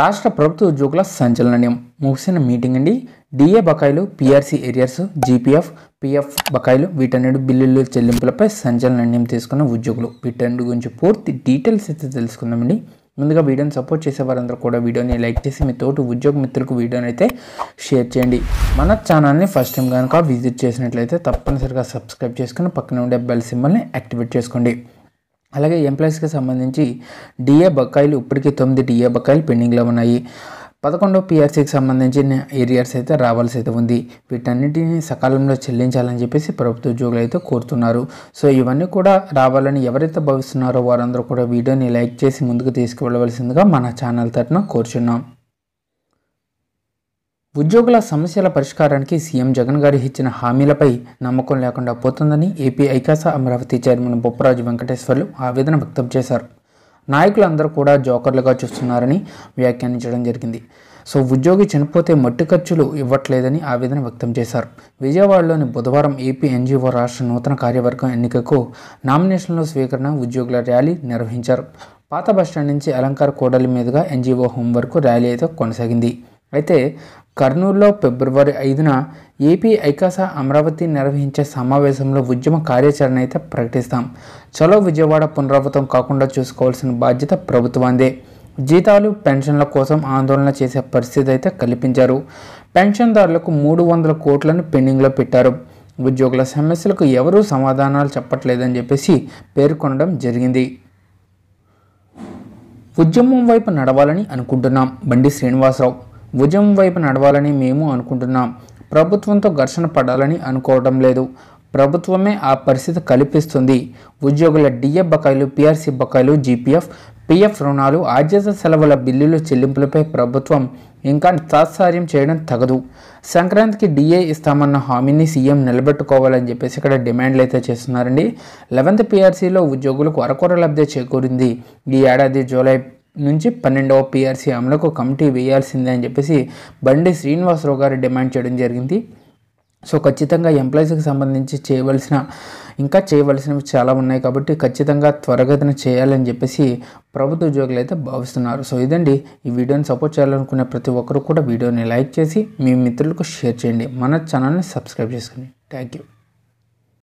రాష్ట్ర ప్రభుత్వ ఉద్యోగుల సంచలనం ముగిసిన మీటింగ్ అండి డిఏ బకాయిలు పిఆర్సీ ఏరియర్స్ జీపీఎఫ్ పిఎఫ్ బకాయిలు వీటన్నిటి బిల్లులు చెల్లింపులపై సంచలన నిర్ణయం తీసుకున్న ఉద్యోగులు వీటన్నిటి గురించి పూర్తి డీటెయిల్స్ అయితే తెలుసుకుందామండి ముందుగా వీడియోని సపోర్ట్ చేసే వారందరూ కూడా వీడియోని లైక్ చేసి మీ తోటి ఉద్యోగ మిత్రులకు వీడియోని అయితే షేర్ చేయండి మన ఛానల్ని ఫస్ట్ టైం కనుక విజిట్ చేసినట్లయితే తప్పనిసరిగా సబ్స్క్రైబ్ చేసుకుని పక్కన ఉండే బెల్ సింబల్ని యాక్టివేట్ చేసుకోండి అలాగే ఎంప్లాయీస్కి సంబంధించి డిఏ బకాయిలు ఇప్పటికీ తొమ్మిది డిఏ బకాయిలు పెండింగ్లో ఉన్నాయి పదకొండో పిఆర్సీకి సంబంధించిన ఏరియాస్ అయితే రావాల్సి అయితే ఉంది వీటన్నిటిని సకాలంలో చెల్లించాలని చెప్పేసి ప్రభుత్వ ఉద్యోగులు అయితే కోరుతున్నారు సో ఇవన్నీ కూడా రావాలని ఎవరైతే భావిస్తున్నారో వారందరూ కూడా వీడియోని లైక్ చేసి ముందుకు తీసుకువెళ్ళవలసిందిగా మన ఛానల్ తరఫున కోరుచున్నాం ఉద్యోగుల సమస్యల పరిష్కారానికి సీఎం జగన్ గారు ఇచ్చిన హామీలపై నమ్మకం లేకుండా పోతుందని ఏపీ ఐకాస అమరావతి చైర్మన్ బొప్పరాజు వెంకటేశ్వర్లు ఆవేదన వ్యక్తం చేశారు నాయకులందరూ కూడా జోకర్లుగా చూస్తున్నారని వ్యాఖ్యానించడం జరిగింది సో ఉద్యోగి చనిపోతే మట్టి ఖర్చులు ఇవ్వట్లేదని ఆవేదన వ్యక్తం చేశారు విజయవాడలోని బుధవారం ఏపీ ఎన్జీఓ రాష్ట్ర నూతన కార్యవర్గం ఎన్నికకు నామినేషన్ల స్వీకరణ ఉద్యోగుల ర్యాలీ నిర్వహించారు పాత బస్టాండ్ నుంచి అలంకార కోడలి మీదుగా ఎన్జీఓ హోంవర్క్ ర్యాలీ అయితే కొనసాగింది అయితే కర్నూలులో ఫిబ్రవరి ఐదున ఏపీ ఐకాస అమరావతి నిర్వహించే సమావేశంలో ఉద్యమ కార్యాచరణ అయితే ప్రకటిస్తాం చలో విజయవాడ పునరావృతం కాకుండా చూసుకోవాల్సిన బాధ్యత ప్రభుత్వాందే జీతాలు పెన్షన్ల కోసం ఆందోళన చేసే పరిస్థితి అయితే కల్పించారు పెన్షన్దారులకు మూడు వందల కోట్లను పెండింగ్లో పెట్టారు ఉద్యోగుల సమస్యలకు ఎవరూ సమాధానాలు చెప్పట్లేదని చెప్పేసి పేర్కొనడం జరిగింది ఉద్యమం వైపు నడవాలని అనుకుంటున్నాం బండి శ్రీనివాసరావు భుజం వైపు నడవాలని మేము అనుకుంటున్నాం ప్రభుత్వంతో ఘర్షణ పడాలని అనుకోవడం లేదు ప్రభుత్వమే ఆ పరిస్థితి కల్పిస్తుంది ఉద్యోగుల డిఎఫ్ బకాయిలు పిఆర్సీ బకాయిలు జీపీఎఫ్ పిఎఫ్ రుణాలు ఆర్జిత సెలవుల బిల్లుల చెల్లింపులపై ప్రభుత్వం ఇంకా తాత్సార్యం చేయడం తగదు సంక్రాంతికి డిఏ ఇస్తామన్న హామీని సీఎం నిలబెట్టుకోవాలని చెప్పేసి ఇక్కడ డిమాండ్లు అయితే చేస్తున్నారండి లెవెంత్ పిఆర్సీలో ఉద్యోగులకు అరకొర లబ్ధి చేకూరింది ఈ ఏడాది జూలై నుంచి పన్నెండవ పిఆర్సీ అమలుకు కమిటీ వేయాల్సిందే అని చెప్పేసి బండి శ్రీనివాసరావు గారు డిమాండ్ చేయడం జరిగింది సో ఖచ్చితంగా ఎంప్లాయీస్కి సంబంధించి చేయవలసిన ఇంకా చేయవలసినవి చాలా ఉన్నాయి కాబట్టి ఖచ్చితంగా త్వరగతిన చేయాలని చెప్పేసి ప్రభుత్వ ఉద్యోగులు అయితే భావిస్తున్నారు సో ఇదండి ఈ వీడియోని సపోర్ట్ చేయాలనుకునే ప్రతి ఒక్కరు కూడా వీడియోని లైక్ చేసి మీ మిత్రులకు షేర్ చేయండి మన ఛానల్ని సబ్స్క్రైబ్ చేసుకోండి థ్యాంక్ యూ